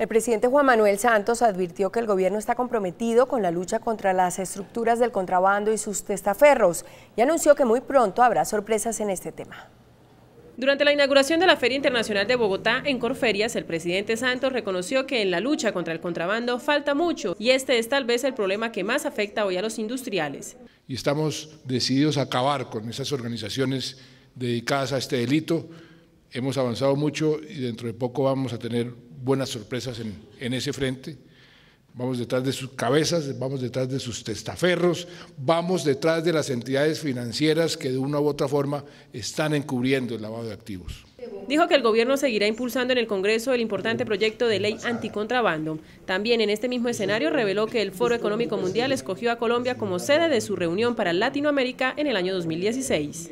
El presidente Juan Manuel Santos advirtió que el gobierno está comprometido con la lucha contra las estructuras del contrabando y sus testaferros y anunció que muy pronto habrá sorpresas en este tema. Durante la inauguración de la Feria Internacional de Bogotá en Corferias, el presidente Santos reconoció que en la lucha contra el contrabando falta mucho y este es tal vez el problema que más afecta hoy a los industriales. Y estamos decididos a acabar con esas organizaciones dedicadas a este delito. Hemos avanzado mucho y dentro de poco vamos a tener buenas sorpresas en, ese frente. Vamos detrás de sus cabezas, vamos detrás de sus testaferros, vamos detrás de las entidades financieras que de una u otra forma están encubriendo el lavado de activos. Dijo que el gobierno seguirá impulsando en el Congreso el importante proyecto de ley anticontrabando. También en este mismo escenario reveló que el Foro Económico Mundial escogió a Colombia como sede de su reunión para Latinoamérica en el año 2016.